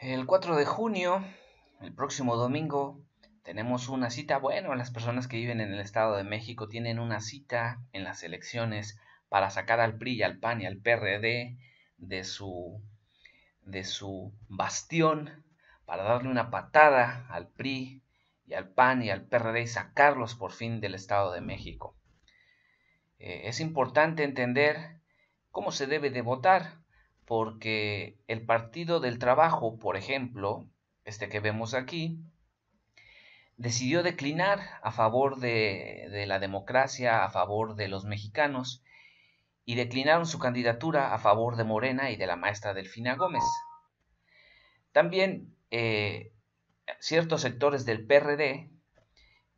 El 4 de junio, el próximo domingo, tenemos una cita. Bueno, las personas que viven en el Estado de México tienen una cita en las elecciones para sacar al PRI, al PAN y al PRD de su, de su bastión, para darle una patada al PRI y al PAN y al PRD y sacarlos por fin del Estado de México. Eh, es importante entender cómo se debe de votar porque el Partido del Trabajo, por ejemplo, este que vemos aquí, decidió declinar a favor de, la democracia, a favor de los mexicanos, y declinaron su candidatura a favor de Morena y de la maestra Delfina Gómez. También eh, ciertos sectores del PRD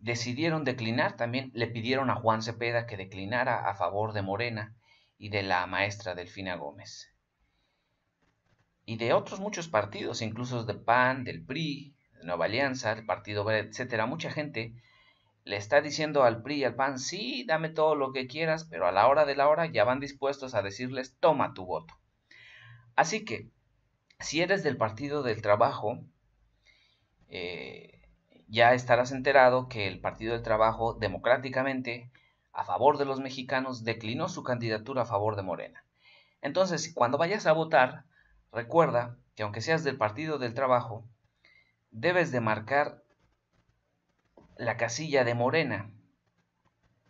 decidieron declinar, también le pidieron a Juan Cepeda que declinara a favor de Morena y de la maestra Delfina Gómez y de otros muchos partidos, incluso de PAN, del PRI, de Nueva Alianza, del Partido Verde, etcétera, mucha gente le está diciendo al PRI y al PAN, sí, dame todo lo que quieras, pero a la hora de la hora ya van dispuestos a decirles, toma tu voto. Así que, si eres del Partido del Trabajo, eh, ya estarás enterado que el Partido del Trabajo, democráticamente, a favor de los mexicanos, declinó su candidatura a favor de Morena. Entonces, cuando vayas a votar, Recuerda que aunque seas del Partido del Trabajo, debes de marcar la casilla de Morena,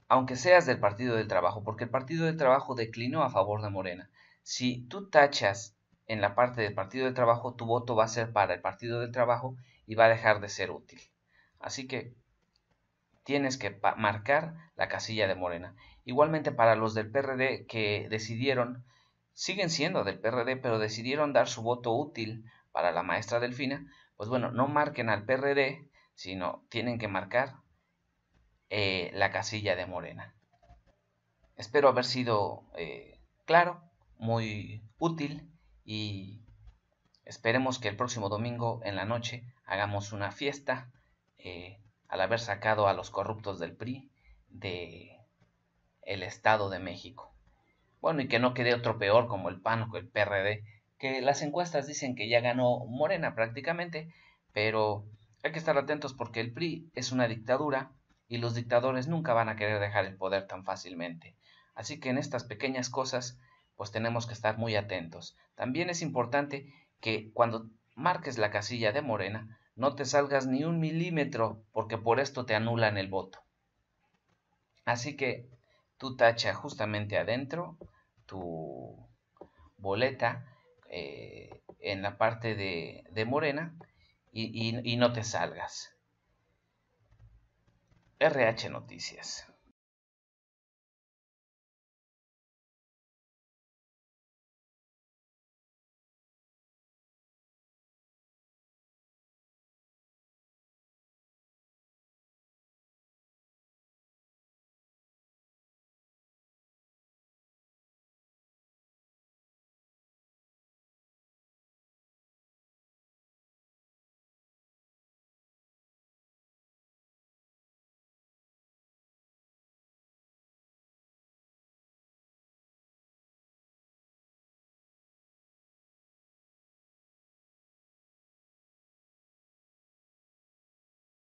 aunque seas del Partido del Trabajo, porque el Partido del Trabajo declinó a favor de Morena. Si tú tachas en la parte del Partido del Trabajo, tu voto va a ser para el Partido del Trabajo y va a dejar de ser útil. Así que tienes que marcar la casilla de Morena. Igualmente para los del PRD que decidieron siguen siendo del PRD, pero decidieron dar su voto útil para la maestra Delfina, pues bueno, no marquen al PRD, sino tienen que marcar eh, la casilla de Morena. Espero haber sido eh, claro, muy útil y esperemos que el próximo domingo en la noche hagamos una fiesta eh, al haber sacado a los corruptos del PRI de el Estado de México. Bueno, y que no quede otro peor como el PAN o el PRD, que las encuestas dicen que ya ganó Morena prácticamente, pero hay que estar atentos porque el PRI es una dictadura y los dictadores nunca van a querer dejar el poder tan fácilmente. Así que en estas pequeñas cosas, pues tenemos que estar muy atentos. También es importante que cuando marques la casilla de Morena, no te salgas ni un milímetro porque por esto te anulan el voto. Así que tú tacha justamente adentro tu boleta eh, en la parte de, de morena y, y no te salgas. RH Noticias.